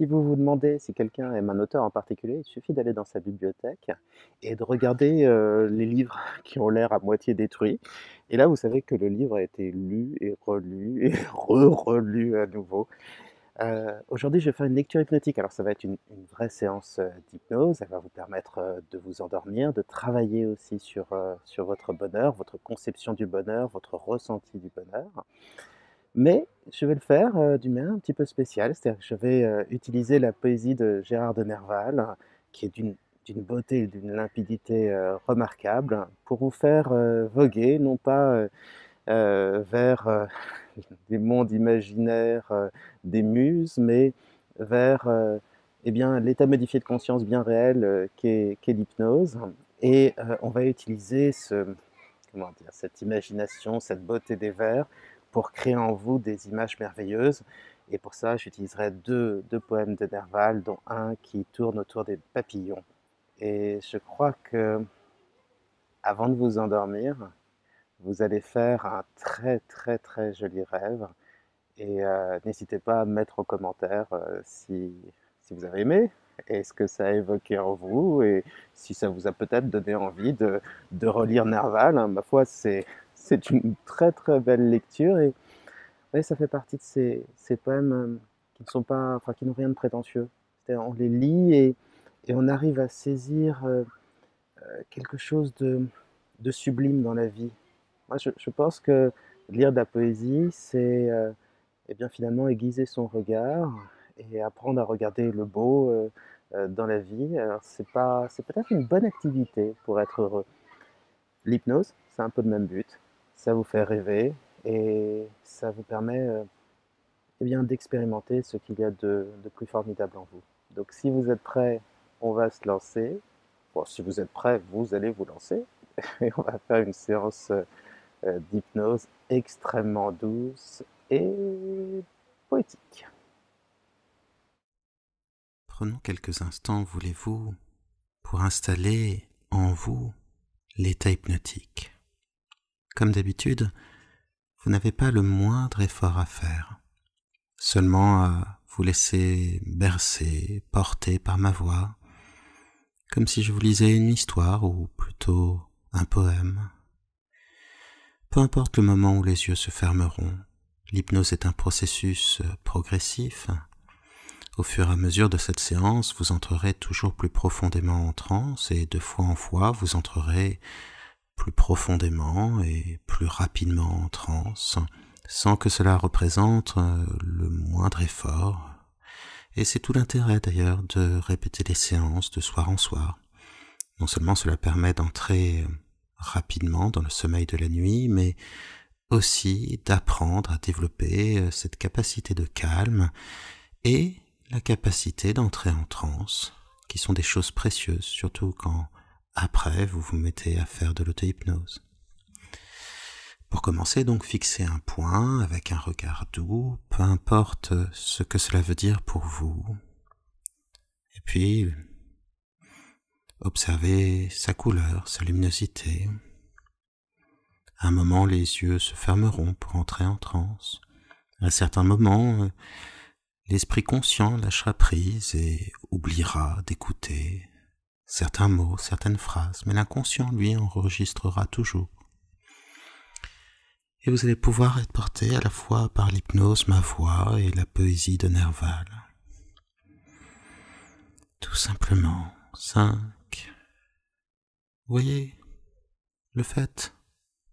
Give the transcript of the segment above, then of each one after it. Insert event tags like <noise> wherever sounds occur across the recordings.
si vous vous demandez si quelqu'un aime un auteur en particulier, il suffit d'aller dans sa bibliothèque et de regarder euh, les livres <laughs> qui ont l'air à moitié détruits. Et là, vous savez que le livre a été lu et relu <laughs> et re-relu à nouveau. Euh, aujourd'hui, je vais faire une lecture hypnotique. Alors, ça va être une, vraie séance euh, d'hypnose. Elle va vous permettre de vous endormir, de travailler aussi sur, sur votre bonheur, votre conception du bonheur, votre ressenti du bonheur. Mais je vais le faire euh, d'une manière un petit peu spéciale, c'est-à-dire que je vais euh, utiliser la poésie de Gérard de Nerval, qui est d'une beauté et d'une limpidité euh, remarquables, remarquable, pour vous faire voguer, non pas vers <laughs> des mondes imaginaires des muses, mais vers eh bien, l'état modifié de conscience bien réel qu'est l'hypnose. Et on va utiliser ce, comment dire, cette imagination, cette beauté des vers pour créer en vous des images merveilleuses. Et pour ça, j'utiliserai deux, deux poèmes de Nerval, dont un qui tourne autour des papillons. Et je crois que, avant de vous endormir, vous allez faire un très très très joli rêve. Et euh, n'hésitez pas à mettre en commentaire euh, si, si vous avez aimé, et ce que ça a évoqué en vous, et si ça vous a peut-être donné envie de, de relire Nerval. ma foi, c'est c'est une très très belle lecture et ça fait partie de ces, poèmes euh, qui sont pas, qui n'ont rien de prétentieux. On les lit et, on arrive à saisir euh, euh, quelque chose de, sublime dans la vie. Moi, je, pense que lire de la poésie, c'est eh bien finalement aiguiser son regard et apprendre à regarder le beau dans la vie. c'est c'est peut-être une bonne activité pour être heureux. L'hypnose, c'est un peu le même but ça vous fait rêver et ça vous permet euh, eh bien d'expérimenter ce qu'il y a de, plus formidable en vous. Donc si vous êtes prêt, on va se lancer. Bon, si vous êtes prêt, vous allez vous lancer <laughs> et on va faire une séance euh, d'hypnose extrêmement douce et poétique. Prenons quelques instants, voulez-vous, pour installer en vous l'état hypnotique. Comme d'habitude, vous n'avez pas le moindre effort à faire, seulement à euh, vous laisser bercer, porter par ma voix, comme si je vous lisais une histoire ou plutôt un poème. Peu importe le moment où les yeux se fermeront, l'hypnose est un processus euh, progressif. Au fur et à mesure de cette séance, vous entrerez toujours plus profondément en transe et de fois en fois, vous entrerez plus profondément et plus rapidement en transe, sans que cela représente euh, le moindre effort. Et c'est tout l'intérêt d'ailleurs de répéter les séances de soir en soir. Non seulement cela permet d'entrer euh, rapidement dans le sommeil de la nuit, mais aussi d'apprendre à développer euh, cette capacité de calme et la capacité d'entrer en transe, qui sont des choses précieuses, surtout quand après, vous vous mettez à faire de l'auto-hypnose. Pour commencer, donc, fixez un point avec un regard doux, peu importe ce que cela veut dire pour vous. Et puis, observez sa couleur, sa luminosité. À un moment, les yeux se fermeront pour entrer en transe. À un certain moment, euh, l'esprit conscient lâchera prise et oubliera d'écouter certains mots, certaines phrases, mais l'inconscient, lui, enregistrera toujours. Et vous allez pouvoir être porté à la fois par l'hypnose, ma voix et la poésie de Nerval. Tout simplement, Cinq. Vous voyez, le fait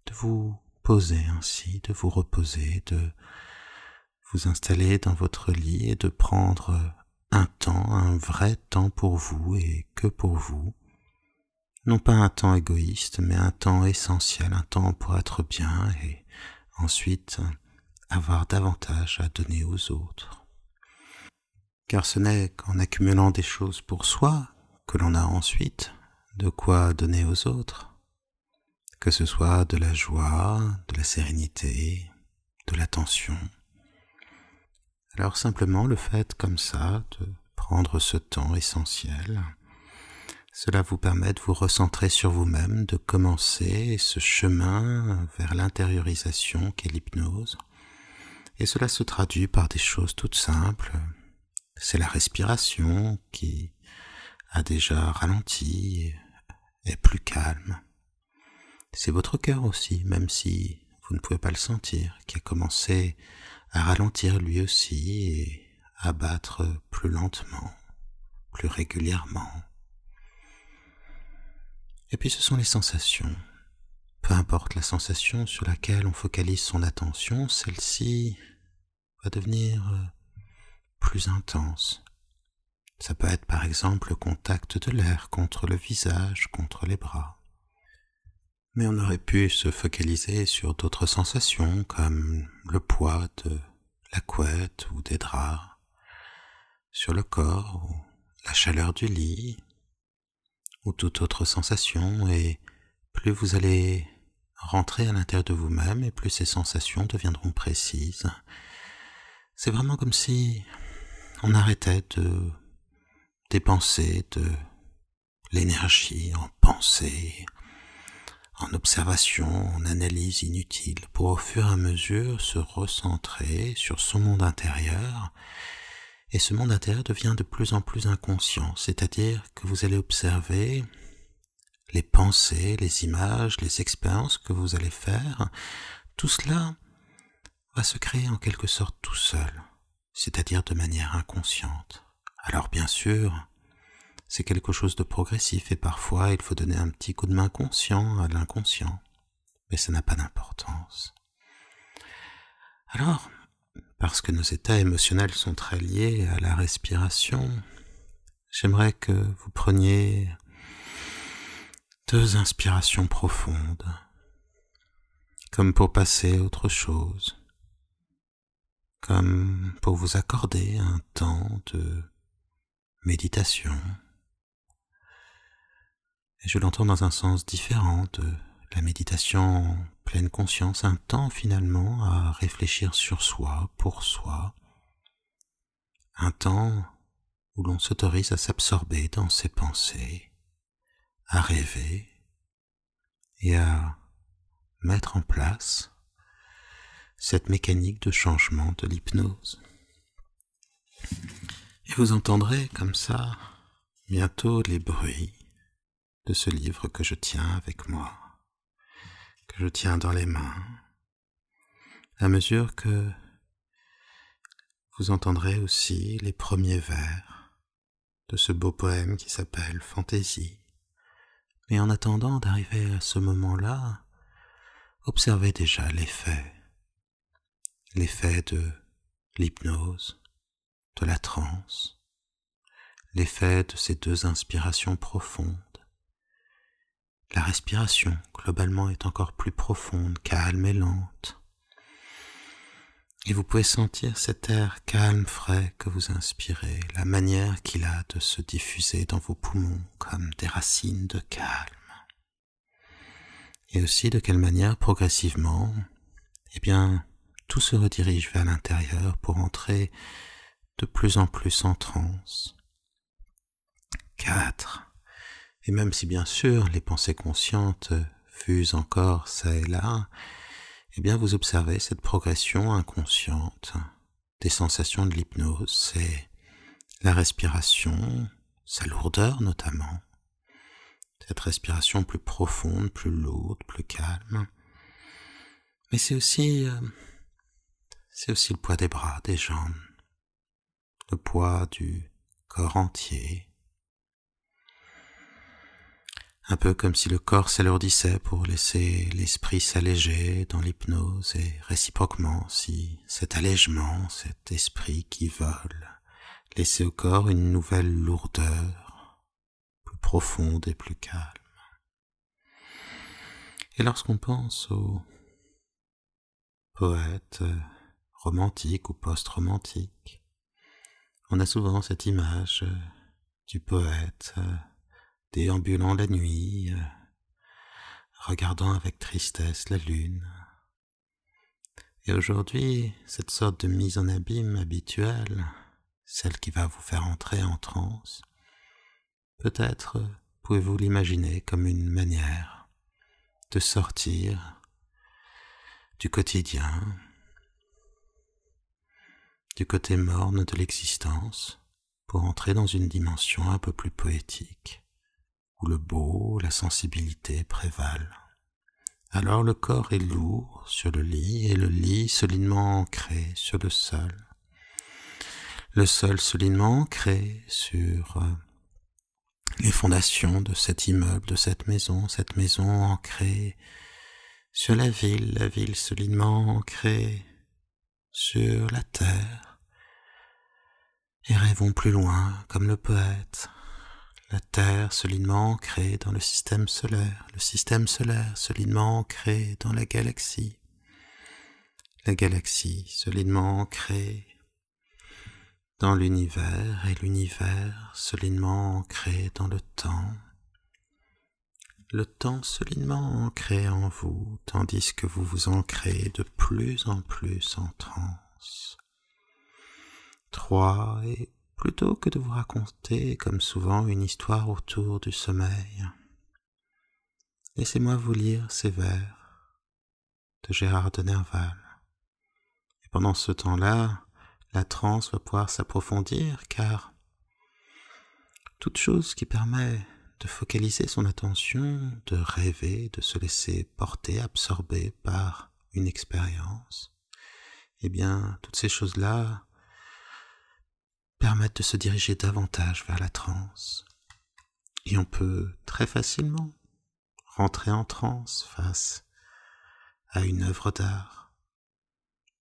de vous poser ainsi, de vous reposer, de vous installer dans votre lit et de prendre un temps, un vrai temps pour vous et que pour vous. Non pas un temps égoïste, mais un temps essentiel, un temps pour être bien et ensuite avoir davantage à donner aux autres. Car ce n'est qu'en accumulant des choses pour soi que l'on a ensuite de quoi donner aux autres, que ce soit de la joie, de la sérénité, de l'attention. Alors simplement le fait comme ça de prendre ce temps essentiel, cela vous permet de vous recentrer sur vous-même, de commencer ce chemin vers l'intériorisation qu'est l'hypnose. Et cela se traduit par des choses toutes simples. C'est la respiration qui a déjà ralenti, est plus calme. C'est votre cœur aussi, même si vous ne pouvez pas le sentir, qui a commencé à ralentir lui aussi et à battre plus lentement, plus régulièrement. Et puis ce sont les sensations. Peu importe la sensation sur laquelle on focalise son attention, celle-ci va devenir euh, plus intense. Ça peut être par exemple le contact de l'air contre le visage, contre les bras mais on aurait pu se focaliser sur d'autres sensations comme le poids de la couette ou des draps sur le corps ou la chaleur du lit ou toute autre sensation et plus vous allez rentrer à l'intérieur de vous-même et plus ces sensations deviendront précises. C'est vraiment comme si on arrêtait de dépenser de l'énergie en pensée, en observation, en analyse inutile, pour au fur et à mesure se recentrer sur son monde intérieur, et ce monde intérieur devient de plus en plus inconscient, c'est-à-dire que vous allez observer les pensées, les images, les expériences que vous allez faire, tout cela va se créer en quelque sorte tout seul, c'est-à-dire de manière inconsciente. Alors bien sûr, c'est quelque chose de progressif et parfois il faut donner un petit coup de main conscient à l'inconscient. Mais ça n'a pas d'importance. Alors, parce que nos états émotionnels sont très liés à la respiration, j'aimerais que vous preniez deux inspirations profondes, comme pour passer à autre chose, comme pour vous accorder un temps de méditation je l'entends dans un sens différent de la méditation pleine conscience, un temps finalement à réfléchir sur soi, pour soi, un temps où l'on s'autorise à s'absorber dans ses pensées, à rêver et à mettre en place cette mécanique de changement de l'hypnose. Et vous entendrez comme ça bientôt les bruits de ce livre que je tiens avec moi, que je tiens dans les mains. À mesure que vous entendrez aussi les premiers vers de ce beau poème qui s'appelle Fantaisie. Mais en attendant d'arriver à ce moment-là, observez déjà l'effet, l'effet de l'hypnose, de la transe, l'effet de ces deux inspirations profondes la respiration, globalement, est encore plus profonde, calme et lente. Et vous pouvez sentir cet air calme, frais que vous inspirez, la manière qu'il a de se diffuser dans vos poumons comme des racines de calme. Et aussi de quelle manière, progressivement, eh bien, tout se redirige vers l'intérieur pour entrer de plus en plus en transe. 4. Et même si bien sûr les pensées conscientes fusent encore ça et là, eh bien vous observez cette progression inconsciente des sensations de l'hypnose, c'est la respiration, sa lourdeur notamment, cette respiration plus profonde, plus lourde, plus calme. Mais c'est aussi euh, c'est aussi le poids des bras, des jambes, le poids du corps entier, un peu comme si le corps s'alourdissait pour laisser l'esprit s'alléger dans l'hypnose et réciproquement si cet allègement, cet esprit qui vole, laissait au corps une nouvelle lourdeur, plus profonde et plus calme. Et lorsqu'on pense au poète romantique ou post romantique on a souvent cette image du poète déambulant la nuit, euh, regardant avec tristesse la lune. Et aujourd'hui, cette sorte de mise en abîme habituelle, celle qui va vous faire entrer en transe, peut-être pouvez-vous l'imaginer comme une manière de sortir du quotidien, du côté morne de l'existence, pour entrer dans une dimension un peu plus poétique où le beau, la sensibilité prévalent. Alors le corps est lourd sur le lit et le lit solidement ancré sur le sol. Le sol solidement ancré sur euh, les fondations de cet immeuble, de cette maison, cette maison ancrée sur la ville, la ville solidement ancrée sur la terre. Et rêvons plus loin comme le poète la Terre solidement ancrée dans le système solaire, le système solaire solidement ancré dans la galaxie, la galaxie solidement ancrée dans l'univers et l'univers solidement ancré dans le temps, le temps solidement ancré en vous, tandis que vous vous ancrez de plus en plus en transe. 3 et plutôt que de vous raconter, comme souvent, une histoire autour du sommeil. Laissez-moi vous lire ces vers de Gérard de Nerval. Et pendant ce temps-là, la transe va pouvoir s'approfondir car toute chose qui permet de focaliser son attention, de rêver, de se laisser porter, absorber par une expérience, eh bien, toutes ces choses-là permettent de se diriger davantage vers la transe. Et on peut très facilement rentrer en transe face à une œuvre d'art.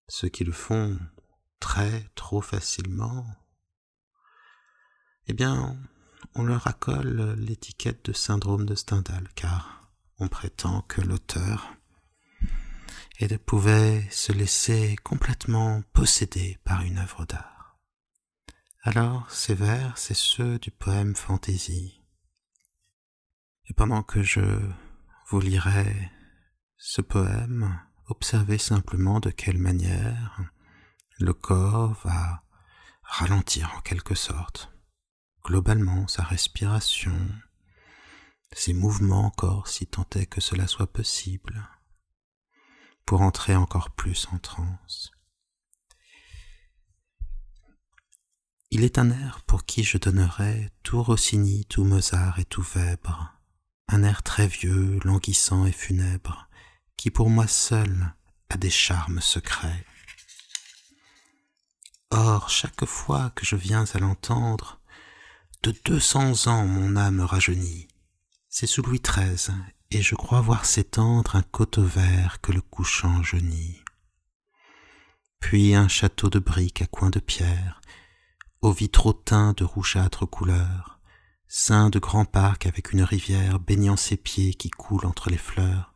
Ceux qui le font très trop facilement, eh bien, on leur accole l'étiquette de syndrome de Stendhal, car on prétend que l'auteur et pouvait se laisser complètement posséder par une œuvre d'art. Alors ces vers, c'est ceux du poème Fantaisie. Et pendant que je vous lirai ce poème, observez simplement de quelle manière le corps va ralentir en quelque sorte, globalement sa respiration, ses mouvements encore si tant est que cela soit possible, pour entrer encore plus en transe. Il est un air pour qui je donnerais tout Rossini, tout Mozart et tout Weber. Un air très vieux, languissant et funèbre, qui pour moi seul a des charmes secrets. Or, chaque fois que je viens à l'entendre, de deux cents ans mon âme rajeunit. C'est sous Louis XIII, et je crois voir s'étendre un coteau vert que le couchant jeunit. Puis un château de briques à coins de pierre, aux vitraux teints de rougeâtres couleurs, sein de grands parcs avec une rivière baignant ses pieds qui coule entre les fleurs,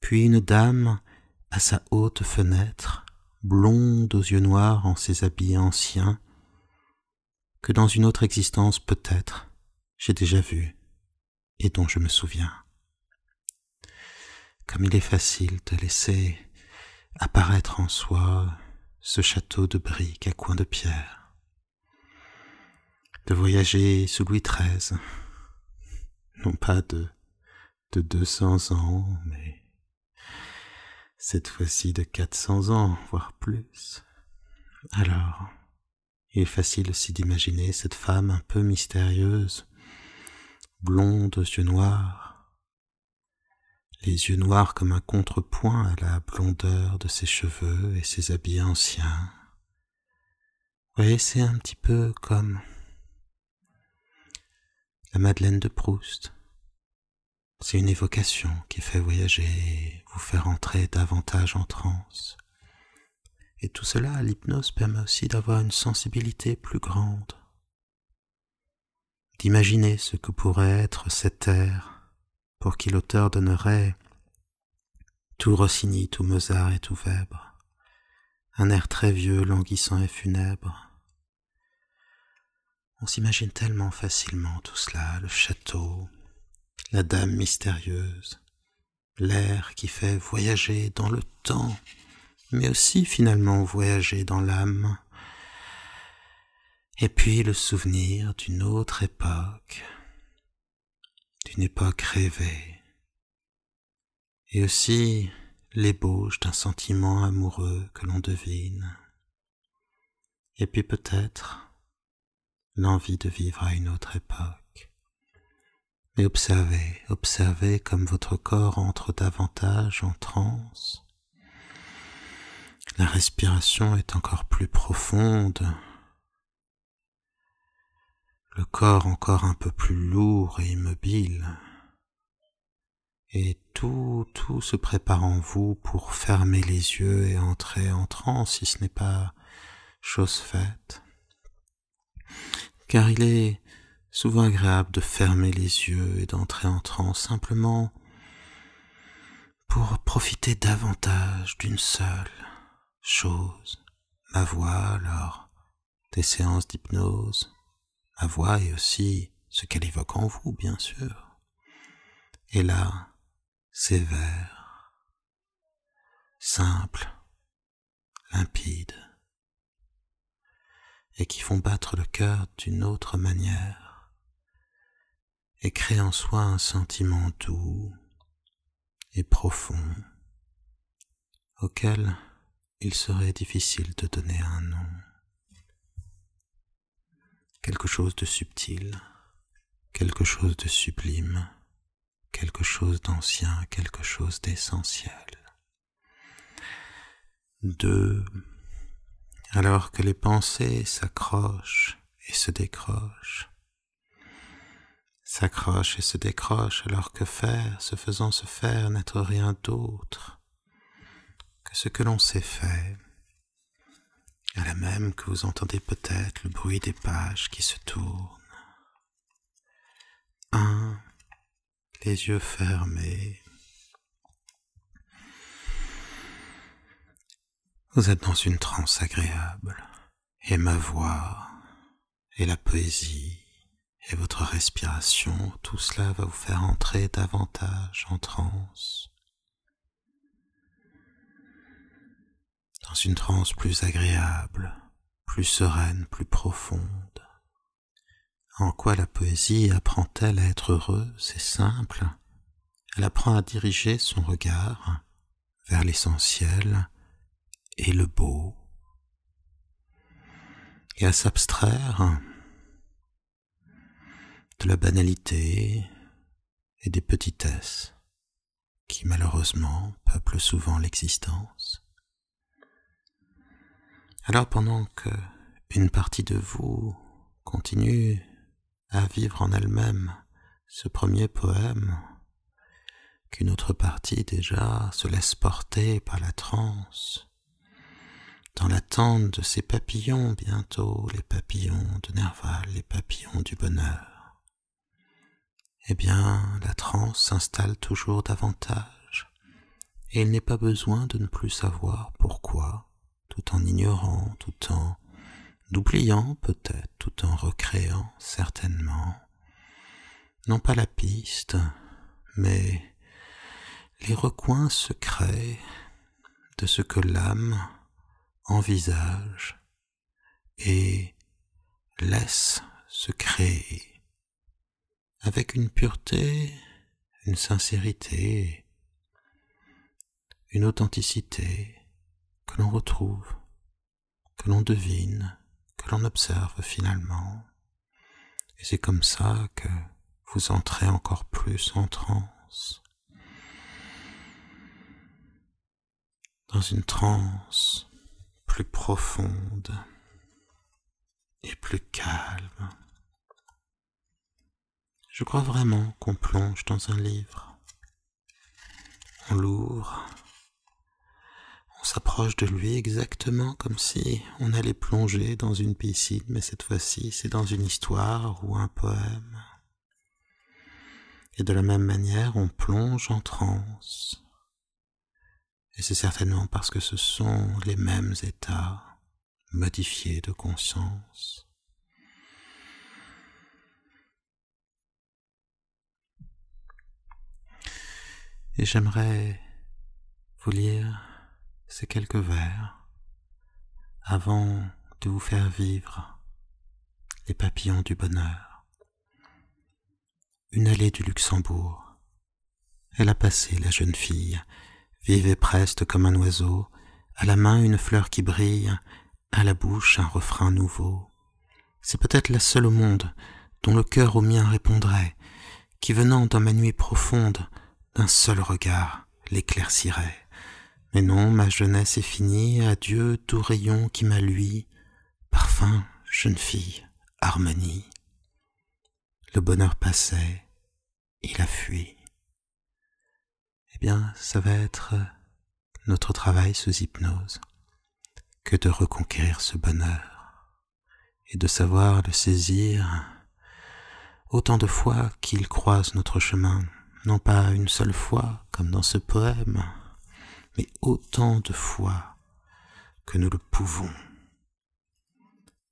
puis une dame à sa haute fenêtre, blonde aux yeux noirs en ses habits anciens, que dans une autre existence peut-être j'ai déjà vue et dont je me souviens. Comme il est facile de laisser apparaître en soi ce château de briques à coins de pierre, de voyager sous Louis XIII. Non pas de, de 200 ans, mais cette fois-ci de 400 ans, voire plus. Alors, il est facile aussi d'imaginer cette femme un peu mystérieuse, blonde aux yeux noirs, les yeux noirs comme un contrepoint à la blondeur de ses cheveux et ses habits anciens. Vous c'est un petit peu comme la Madeleine de Proust. C'est une évocation qui fait voyager vous faire entrer davantage en transe. Et tout cela, l'hypnose permet aussi d'avoir une sensibilité plus grande, d'imaginer ce que pourrait être cette air pour qui l'auteur donnerait tout Rossini, tout Mozart et tout Weber, un air très vieux, languissant et funèbre, on s'imagine tellement facilement tout cela, le château, la dame mystérieuse, l'air qui fait voyager dans le temps, mais aussi finalement voyager dans l'âme, et puis le souvenir d'une autre époque, d'une époque rêvée, et aussi l'ébauche d'un sentiment amoureux que l'on devine, et puis peut-être l'envie de vivre à une autre époque. Mais observez, observez comme votre corps entre davantage en transe. La respiration est encore plus profonde, le corps encore un peu plus lourd et immobile, et tout, tout se prépare en vous pour fermer les yeux et entrer en transe si ce n'est pas chose faite car il est souvent agréable de fermer les yeux et d'entrer en transe simplement pour profiter davantage d'une seule chose, ma voix alors, des séances d'hypnose, ma voix et aussi ce qu'elle évoque en vous, bien sûr. Et là, sévère, simple, limpide, et qui font battre le cœur d'une autre manière et créent en soi un sentiment doux et profond auquel il serait difficile de donner un nom. Quelque chose de subtil, quelque chose de sublime, quelque chose d'ancien, quelque chose d'essentiel. De alors que les pensées s'accrochent et se décrochent, s'accrochent et se décrochent, alors que faire, se faisant se faire, n'être rien d'autre que ce que l'on sait fait, à la même que vous entendez peut-être le bruit des pages qui se tournent. Un, les yeux fermés, Vous êtes dans une transe agréable, et ma voix, et la poésie, et votre respiration, tout cela va vous faire entrer davantage en transe. Dans une transe plus agréable, plus sereine, plus profonde. En quoi la poésie apprend-elle à être heureuse et simple. Elle apprend à diriger son regard vers l'essentiel, et le beau, et à s'abstraire de la banalité et des petitesses qui malheureusement peuplent souvent l'existence. Alors pendant que une partie de vous continue à vivre en elle-même ce premier poème, qu'une autre partie déjà se laisse porter par la transe, dans l'attente de ces papillons bientôt, les papillons de Nerval, les papillons du bonheur. Eh bien, la transe s'installe toujours davantage, et il n'est pas besoin de ne plus savoir pourquoi, tout en ignorant, tout en oubliant peut-être, tout en recréant certainement, non pas la piste, mais les recoins secrets de ce que l'âme envisage et laisse se créer avec une pureté, une sincérité, une authenticité que l'on retrouve, que l'on devine, que l'on observe finalement. Et c'est comme ça que vous entrez encore plus en transe. Dans une transe plus profonde et plus calme. Je crois vraiment qu'on plonge dans un livre. On l'ouvre. On s'approche de lui exactement comme si on allait plonger dans une piscine, mais cette fois-ci c'est dans une histoire ou un poème. Et de la même manière, on plonge en transe et c'est certainement parce que ce sont les mêmes états modifiés de conscience. Et j'aimerais vous lire ces quelques vers avant de vous faire vivre les papillons du bonheur. Une allée du Luxembourg. Elle a passé la jeune fille vive et preste comme un oiseau, à la main une fleur qui brille, à la bouche un refrain nouveau. C'est peut-être la seule au monde dont le cœur au mien répondrait, qui venant dans ma nuit profonde, d'un seul regard l'éclaircirait. Mais non, ma jeunesse est finie, adieu tout rayon qui m'a lui, parfum, jeune fille, harmonie. Le bonheur passait, il a fui eh bien, ça va être euh, notre travail sous hypnose que de reconquérir ce bonheur et de savoir le saisir autant de fois qu'il croise notre chemin, non pas une seule fois comme dans ce poème, mais autant de fois que nous le pouvons,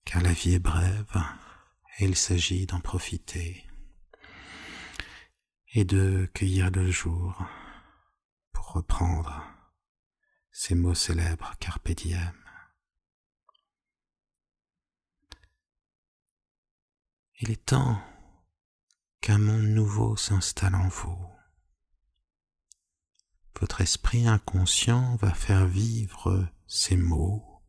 car la vie est brève et il s'agit d'en profiter et de cueillir le jour reprendre ces mots célèbres Carpe Il est temps qu'un monde nouveau s'installe en vous. Votre esprit inconscient va faire vivre ces mots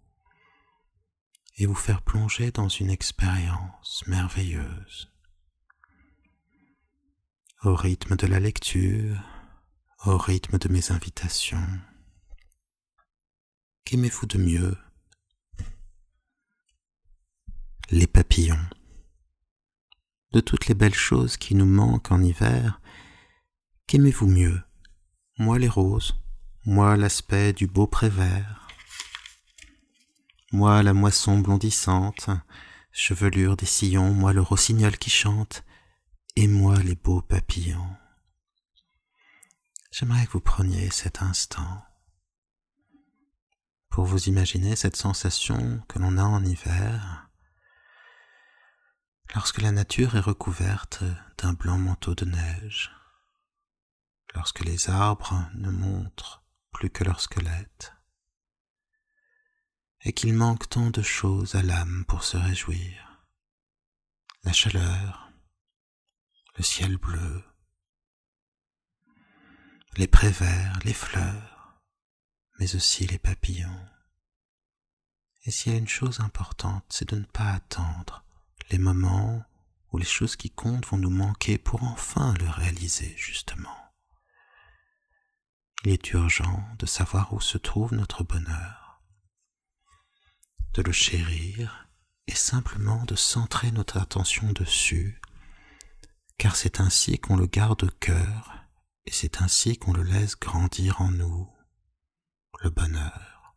et vous faire plonger dans une expérience merveilleuse. Au rythme de la lecture, au rythme de mes invitations. Qu'aimez-vous de mieux Les papillons. De toutes les belles choses qui nous manquent en hiver, qu'aimez-vous mieux Moi les roses, moi l'aspect du beau prévert, moi la moisson blondissante, chevelure des sillons, moi le rossignol qui chante, et moi les beaux papillons j'aimerais que vous preniez cet instant pour vous imaginer cette sensation que l'on a en hiver lorsque la nature est recouverte d'un blanc manteau de neige, lorsque les arbres ne montrent plus que leur squelette, et qu'il manque tant de choses à l'âme pour se réjouir. La chaleur, le ciel bleu, les prévers, les fleurs, mais aussi les papillons. Et s'il y a une chose importante, c'est de ne pas attendre les moments où les choses qui comptent vont nous manquer pour enfin le réaliser, justement. Il est urgent de savoir où se trouve notre bonheur, de le chérir et simplement de centrer notre attention dessus, car c'est ainsi qu'on le garde au cœur et c'est ainsi qu'on le laisse grandir en nous, le bonheur.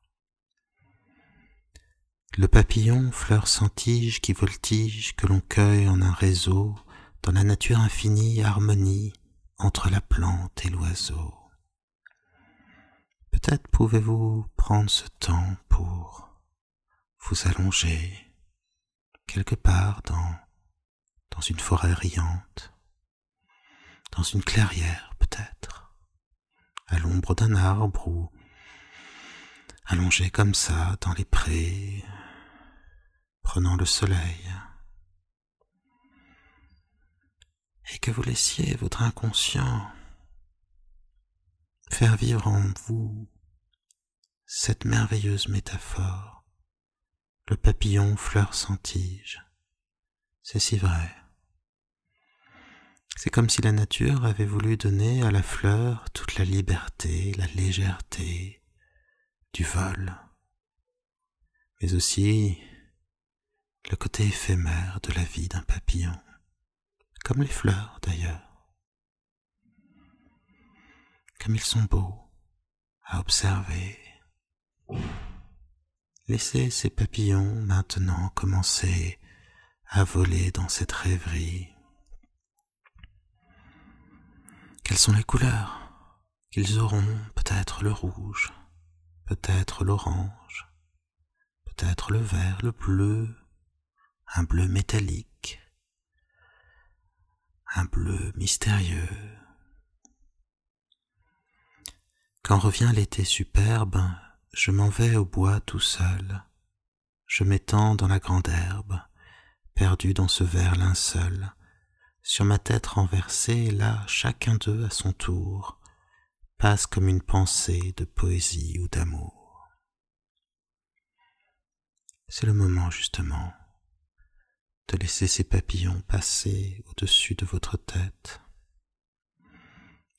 Le papillon, fleur sans tige qui voltige, que l'on cueille en un réseau, dans la nature infinie, harmonie entre la plante et l'oiseau. Peut-être pouvez-vous prendre ce temps pour vous allonger quelque part dans, dans une forêt riante, dans une clairière, peut-être, à l'ombre d'un arbre ou allongé comme ça dans les prés, prenant le soleil, et que vous laissiez votre inconscient faire vivre en vous cette merveilleuse métaphore, le papillon fleur sans tige. C'est si vrai. C'est comme si la nature avait voulu donner à la fleur toute la liberté, la légèreté du vol, mais aussi le côté éphémère de la vie d'un papillon, comme les fleurs d'ailleurs. Comme ils sont beaux à observer. Laissez ces papillons maintenant commencer à voler dans cette rêverie quelles sont les couleurs qu'ils auront Peut-être le rouge, peut-être l'orange, peut-être le vert, le bleu, un bleu métallique, un bleu mystérieux. Quand revient l'été superbe, je m'en vais au bois tout seul. Je m'étends dans la grande herbe, perdu dans ce vert linceul, sur ma tête renversée, là, chacun d'eux à son tour passe comme une pensée de poésie ou d'amour. C'est le moment justement de laisser ces papillons passer au-dessus de votre tête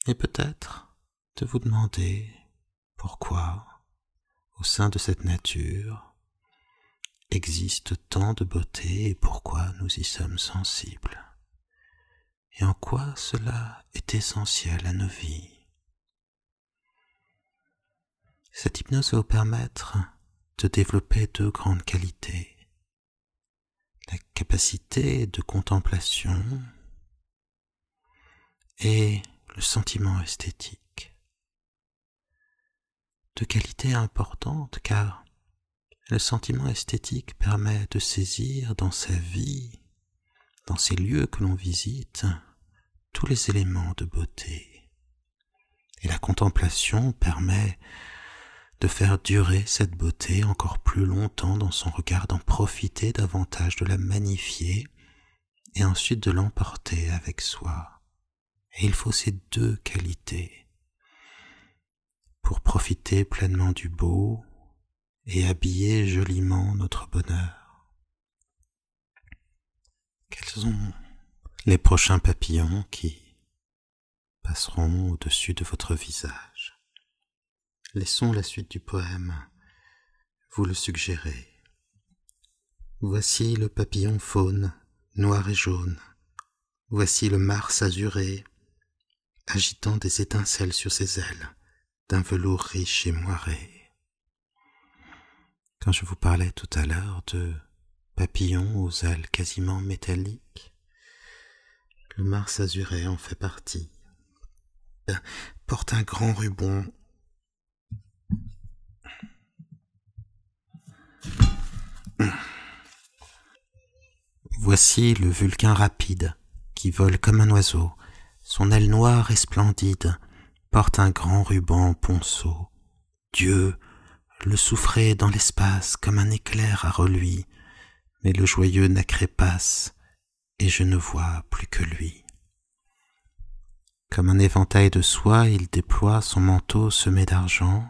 et peut-être de vous demander pourquoi, au sein de cette nature, existe tant de beauté et pourquoi nous y sommes sensibles et en quoi cela est essentiel à nos vies. Cette hypnose va vous permettre de développer deux grandes qualités. La capacité de contemplation et le sentiment esthétique. Deux qualités importantes car le sentiment esthétique permet de saisir dans sa vie dans ces lieux que l'on visite tous les éléments de beauté. Et la contemplation permet de faire durer cette beauté encore plus longtemps dans son regard, d'en profiter davantage, de la magnifier, et ensuite de l'emporter avec soi. Et il faut ces deux qualités pour profiter pleinement du beau et habiller joliment notre bonheur. Quels sont les prochains papillons qui passeront au-dessus de votre visage Laissons la suite du poème vous le suggérer. Voici le papillon faune, noir et jaune. Voici le mars azuré, agitant des étincelles sur ses ailes, d'un velours riche et moiré. Quand je vous parlais tout à l'heure de papillon aux ailes quasiment métalliques. Le Mars azuré en fait partie. Euh, porte un grand ruban Voici le vulcain rapide, qui vole comme un oiseau. Son aile noire et splendide porte un grand ruban ponceau. Dieu, le souffrait dans l'espace comme un éclair à relui mais le joyeux nacré passe, et je ne vois plus que lui. Comme un éventail de soie, il déploie son manteau semé d'argent,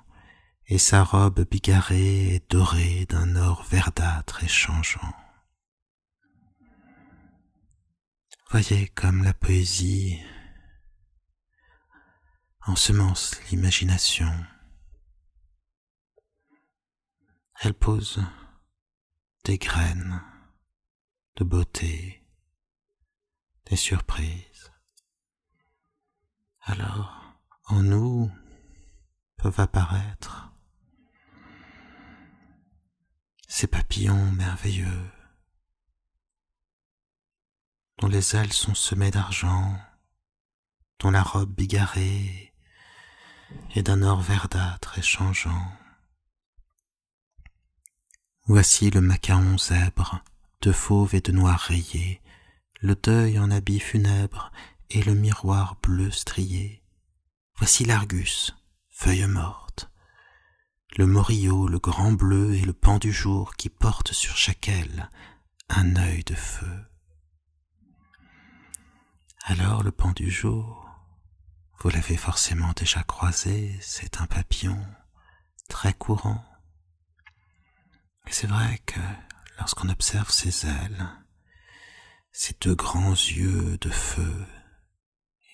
et sa robe bigarrée et dorée d'un or verdâtre et changeant. Voyez comme la poésie ensemence l'imagination. Elle pose des graines de beauté, des surprises. Alors, en nous peuvent apparaître ces papillons merveilleux dont les ailes sont semées d'argent, dont la robe bigarrée est d'un or verdâtre et changeant. Voici le macaron zèbre, de fauve et de noir rayé, le deuil en habit funèbre et le miroir bleu strié. Voici l'argus, feuille morte, le morillo, le grand bleu et le pan du jour qui porte sur chaque aile un œil de feu. Alors le pan du jour, vous l'avez forcément déjà croisé, c'est un papillon très courant et c'est vrai que lorsqu'on observe ses ailes, ces deux grands yeux de feu,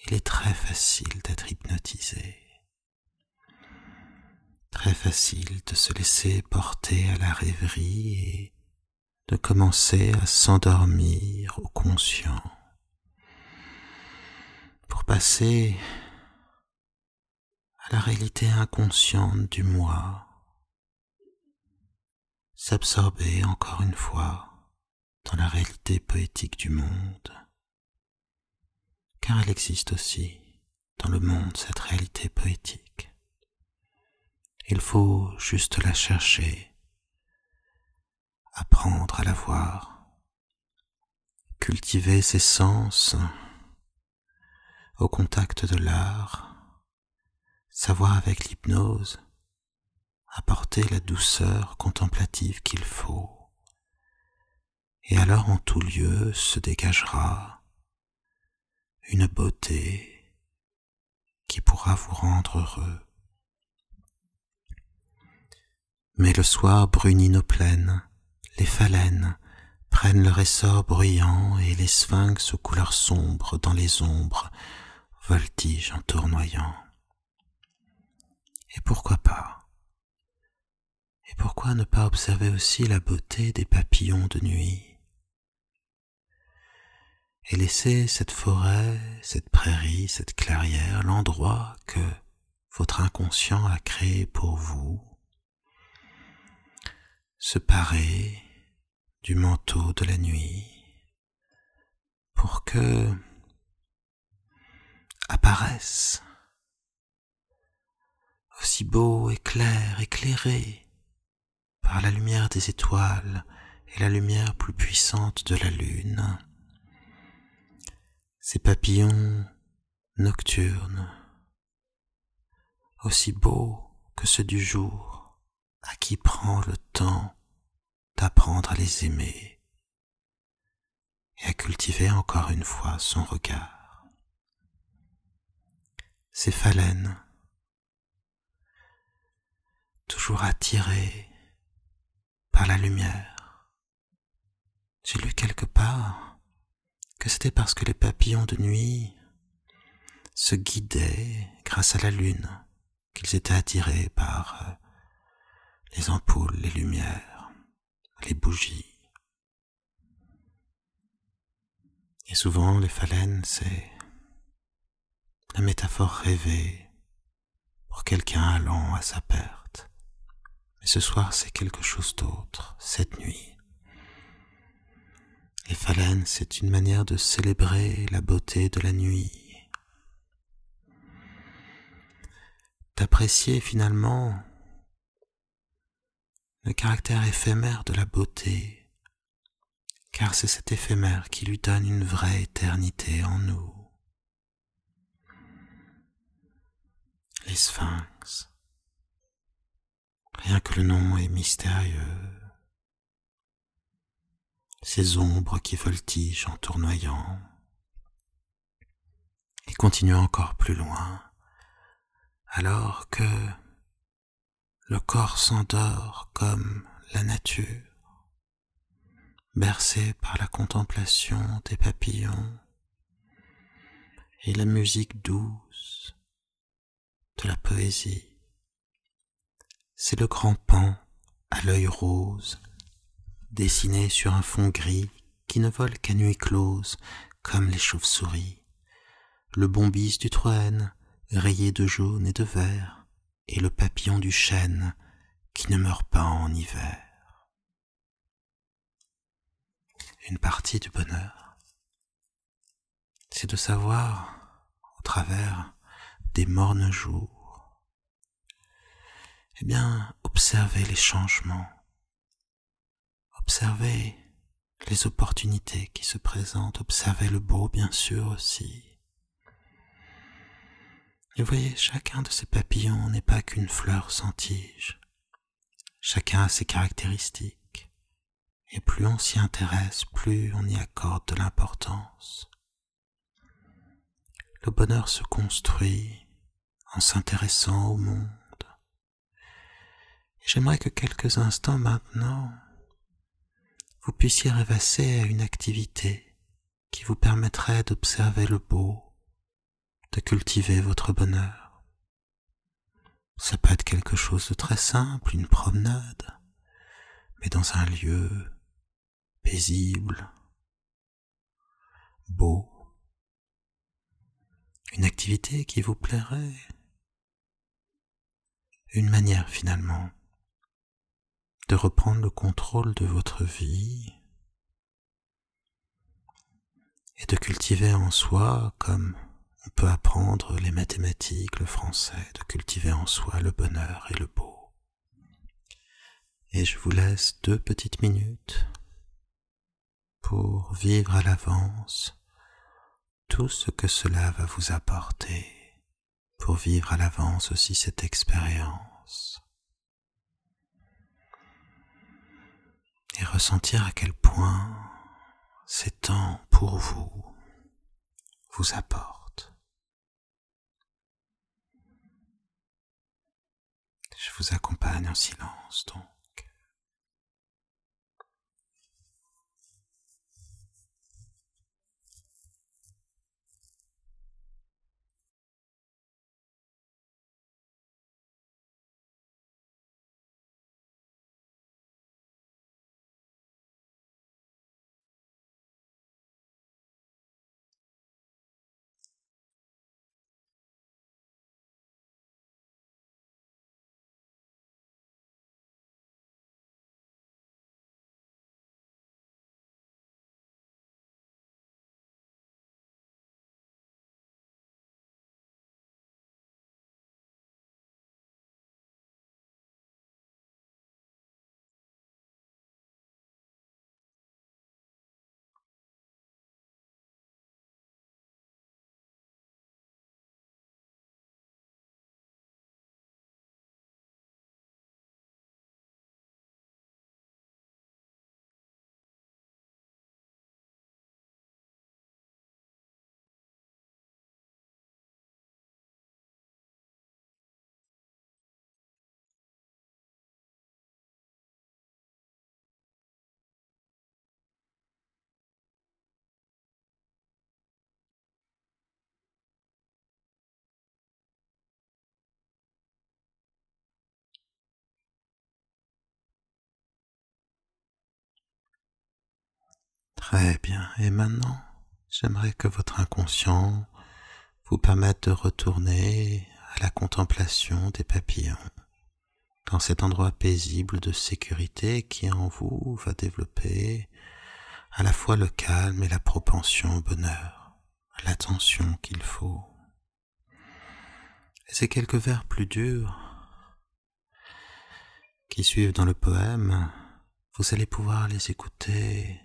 il est très facile d'être hypnotisé, très facile de se laisser porter à la rêverie et de commencer à s'endormir au conscient pour passer à la réalité inconsciente du moi s'absorber encore une fois dans la réalité poétique du monde, car elle existe aussi dans le monde cette réalité poétique. Il faut juste la chercher, apprendre à la voir, cultiver ses sens au contact de l'art, savoir avec l'hypnose apporter la douceur contemplative qu'il faut. Et alors en tout lieu se dégagera une beauté qui pourra vous rendre heureux. Mais le soir brunit nos plaines, les phalènes prennent leur essor bruyant et les sphinx aux couleurs sombres dans les ombres voltigent en tournoyant. Et pourquoi pas et pourquoi ne pas observer aussi la beauté des papillons de nuit et laisser cette forêt, cette prairie, cette clairière, l'endroit que votre inconscient a créé pour vous, se parer du manteau de la nuit pour que apparaissent aussi beau et clair, éclairé, par la lumière des étoiles et la lumière plus puissante de la lune. Ces papillons nocturnes, aussi beaux que ceux du jour, à qui prend le temps d'apprendre à les aimer et à cultiver encore une fois son regard. Ces phalènes, toujours attirées la lumière. J'ai lu quelque part que c'était parce que les papillons de nuit se guidaient grâce à la lune qu'ils étaient attirés par euh, les ampoules, les lumières, les bougies. Et souvent, les phalènes, c'est la métaphore rêvée pour quelqu'un allant à sa perte ce soir, c'est quelque chose d'autre, cette nuit. Les phalènes, c'est une manière de célébrer la beauté de la nuit. D'apprécier finalement le caractère éphémère de la beauté, car c'est cet éphémère qui lui donne une vraie éternité en nous. Les sphinx. Rien que le nom est mystérieux. Ces ombres qui voltigent en tournoyant. Et continuent encore plus loin, alors que le corps s'endort comme la nature, bercé par la contemplation des papillons et la musique douce de la poésie c'est le grand pan à l'œil rose, dessiné sur un fond gris qui ne vole qu'à nuit close, comme les chauves-souris. Le bombis du troène, rayé de jaune et de vert, et le papillon du chêne qui ne meurt pas en hiver. Une partie du bonheur, c'est de savoir, au travers des mornes jours, eh bien, observez les changements, observez les opportunités qui se présentent, observez le beau bien sûr aussi. Et vous voyez, chacun de ces papillons n'est pas qu'une fleur sans tige, chacun a ses caractéristiques, et plus on s'y intéresse, plus on y accorde de l'importance. Le bonheur se construit en s'intéressant au monde, J'aimerais que quelques instants maintenant, vous puissiez rêvasser à une activité qui vous permettrait d'observer le beau, de cultiver votre bonheur. Ça peut être quelque chose de très simple, une promenade, mais dans un lieu paisible, beau, une activité qui vous plairait, une manière finalement de reprendre le contrôle de votre vie et de cultiver en soi, comme on peut apprendre les mathématiques, le français, de cultiver en soi le bonheur et le beau. Et je vous laisse deux petites minutes pour vivre à l'avance tout ce que cela va vous apporter, pour vivre à l'avance aussi cette expérience. et ressentir à quel point ces temps pour vous vous apportent. Je vous accompagne en silence donc. Très bien. Et maintenant, j'aimerais que votre inconscient vous permette de retourner à la contemplation des papillons, dans cet endroit paisible de sécurité qui en vous va développer à la fois le calme et la propension au bonheur, l'attention qu'il faut. Et ces quelques vers plus durs qui suivent dans le poème, vous allez pouvoir les écouter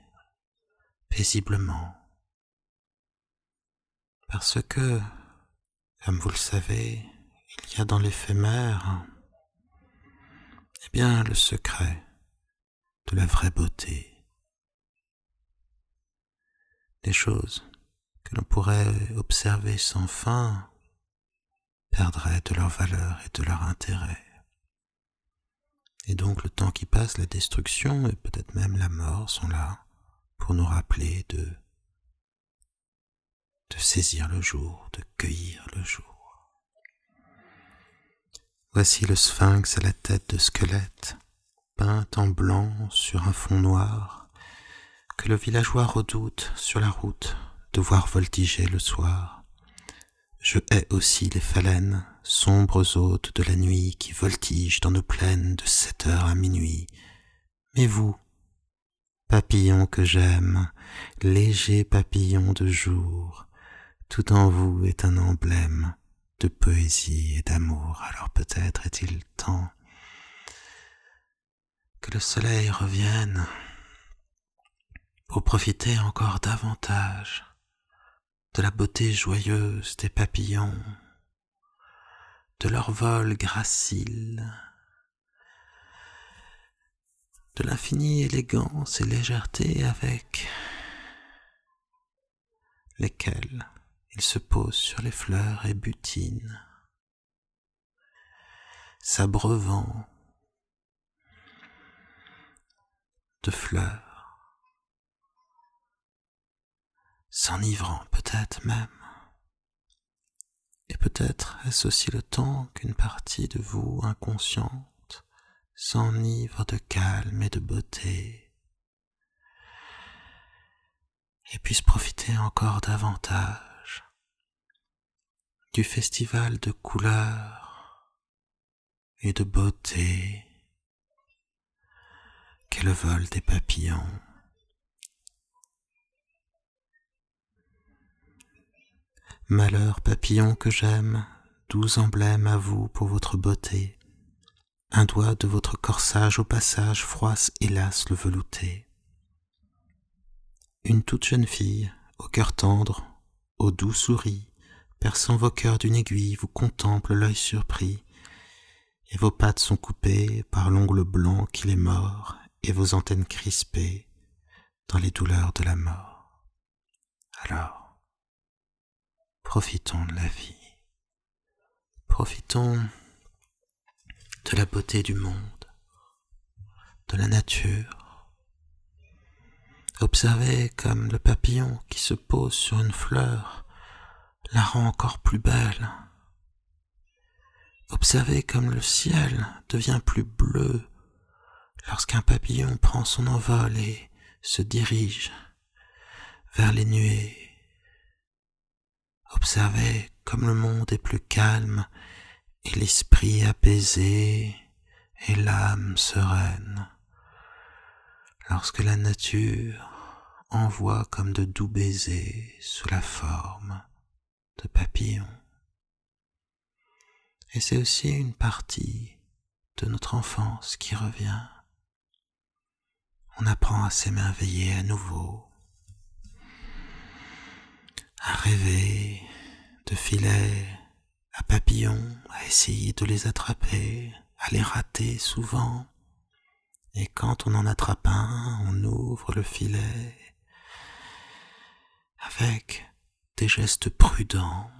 paisiblement. Parce que, comme vous le savez, il y a dans l'éphémère, eh bien, le secret de la vraie beauté. Des choses que l'on pourrait observer sans fin perdraient de leur valeur et de leur intérêt. Et donc le temps qui passe, la destruction et peut-être même la mort sont là, pour nous rappeler de, de saisir le jour, de cueillir le jour. Voici le sphinx à la tête de squelette, peint en blanc sur un fond noir, que le villageois redoute sur la route de voir voltiger le soir. Je hais aussi les phalènes, sombres hôtes de la nuit qui voltigent dans nos plaines de sept heures à minuit. Mais vous, papillon que j'aime, léger papillon de jour, tout en vous est un emblème de poésie et d'amour, alors peut-être est-il temps que le soleil revienne pour profiter encore davantage de la beauté joyeuse des papillons, de leur vol gracile, de l'infinie élégance et légèreté avec lesquelles il se pose sur les fleurs et butine, s'abreuvant de fleurs, s'enivrant peut-être même, et peut-être est-ce aussi le temps qu'une partie de vous inconsciente s'enivre de calme et de beauté, et puisse profiter encore davantage du festival de couleurs et de beauté qu'est le vol des papillons. Malheur papillon que j'aime, doux emblème à vous pour votre beauté, un doigt de votre corsage au passage froisse hélas le velouté. Une toute jeune fille, au cœur tendre, au doux souris, perçant vos cœurs d'une aiguille, vous contemple l'œil surpris, et vos pattes sont coupées par l'ongle blanc qui les mord, et vos antennes crispées dans les douleurs de la mort. Alors, profitons de la vie. Profitons de la beauté du monde, de la nature. Observez comme le papillon qui se pose sur une fleur la rend encore plus belle. Observez comme le ciel devient plus bleu lorsqu'un papillon prend son envol et se dirige vers les nuées. Observez comme le monde est plus calme et l'esprit apaisé et l'âme sereine. Lorsque la nature envoie comme de doux baisers sous la forme de papillons. Et c'est aussi une partie de notre enfance qui revient. On apprend à s'émerveiller à nouveau, à rêver de filets un papillon, à essayer de les attraper, à les rater souvent. Et quand on en attrape un, on ouvre le filet avec des gestes prudents.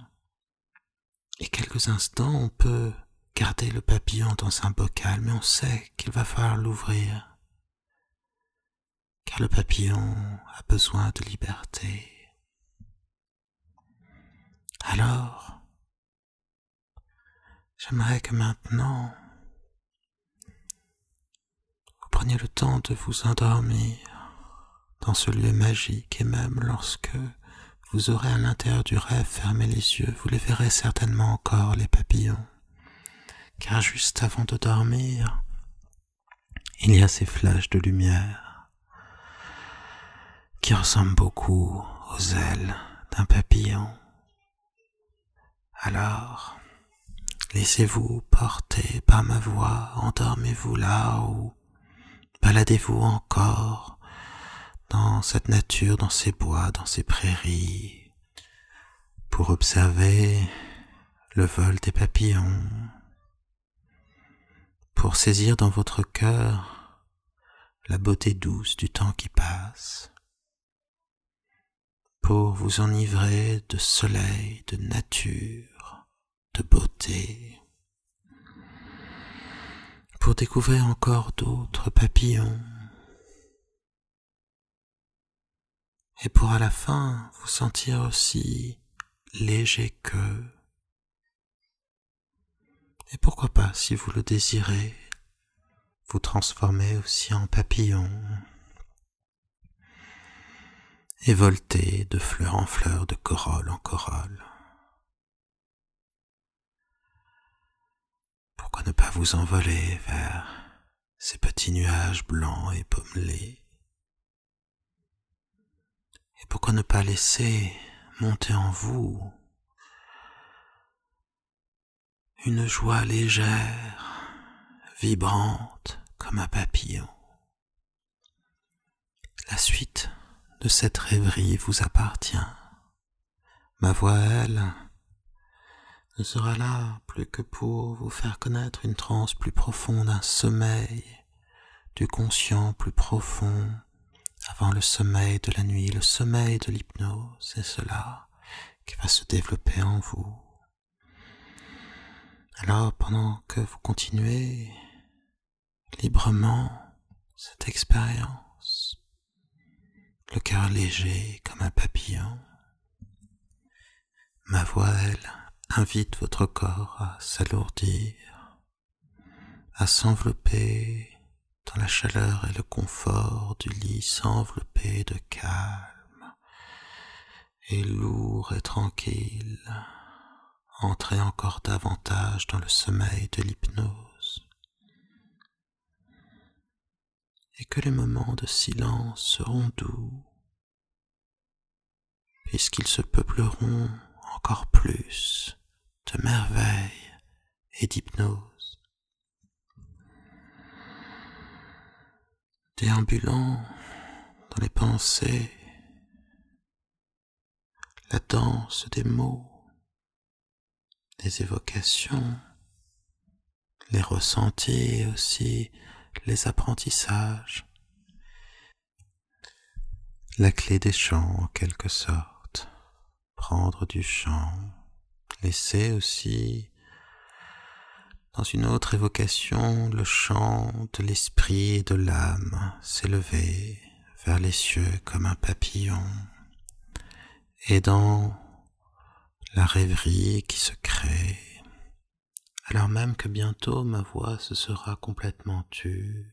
Et quelques instants, on peut garder le papillon dans un bocal, mais on sait qu'il va falloir l'ouvrir, car le papillon a besoin de liberté. Alors, J'aimerais que maintenant vous preniez le temps de vous endormir dans ce lieu magique et même lorsque vous aurez à l'intérieur du rêve fermé les yeux, vous les verrez certainement encore, les papillons, car juste avant de dormir, il y a ces flashs de lumière qui ressemblent beaucoup aux ailes d'un papillon. Alors, Laissez-vous porter par ma voix, endormez-vous là-haut, baladez-vous encore dans cette nature, dans ces bois, dans ces prairies, pour observer le vol des papillons, pour saisir dans votre cœur la beauté douce du temps qui passe, pour vous enivrer de soleil, de nature, de beauté, pour découvrir encore d'autres papillons, et pour à la fin vous sentir aussi léger que, et pourquoi pas, si vous le désirez, vous transformer aussi en papillon et volter de fleur en fleur, de corolle en corolle. Pourquoi ne pas vous envoler vers ces petits nuages blancs et pommelés Et pourquoi ne pas laisser monter en vous une joie légère, vibrante comme un papillon La suite de cette rêverie vous appartient. Ma voix, elle, ne sera là plus que pour vous faire connaître une transe plus profonde, un sommeil du conscient plus profond avant le sommeil de la nuit, le sommeil de l'hypnose, c'est cela qui va se développer en vous. Alors pendant que vous continuez librement cette expérience, le cœur léger comme un papillon, ma voix, elle, invite votre corps à s'alourdir, à s'envelopper dans la chaleur et le confort du lit, s'envelopper de calme et lourd et tranquille, entrer encore davantage dans le sommeil de l'hypnose, et que les moments de silence seront doux, puisqu'ils se peupleront encore plus de merveilles et d'hypnose. Déambulant dans les pensées, la danse des mots, les évocations, les ressentis aussi les apprentissages, la clé des champs en quelque sorte prendre du chant. laisser aussi, dans une autre évocation, le chant de l'esprit et de l'âme s'élever vers les cieux comme un papillon, et dans la rêverie qui se crée, alors même que bientôt ma voix se sera complètement tue,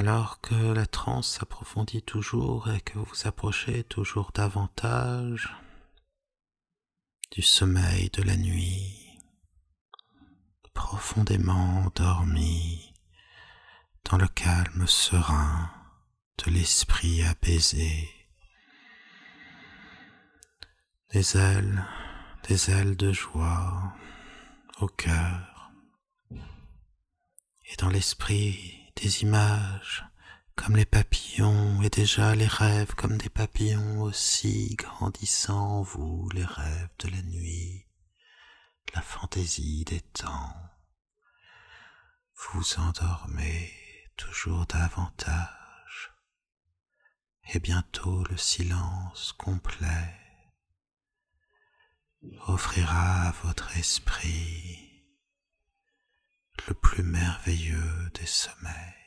alors que la transe s'approfondit toujours et que vous approchez toujours davantage du sommeil de la nuit, profondément endormi dans le calme serein de l'esprit apaisé. Des ailes, des ailes de joie au cœur et dans l'esprit des images comme les papillons, et déjà les rêves comme des papillons aussi grandissant en vous, les rêves de la nuit, la fantaisie des temps. Vous endormez toujours davantage, et bientôt le silence complet offrira à votre esprit le plus merveilleux des sommets.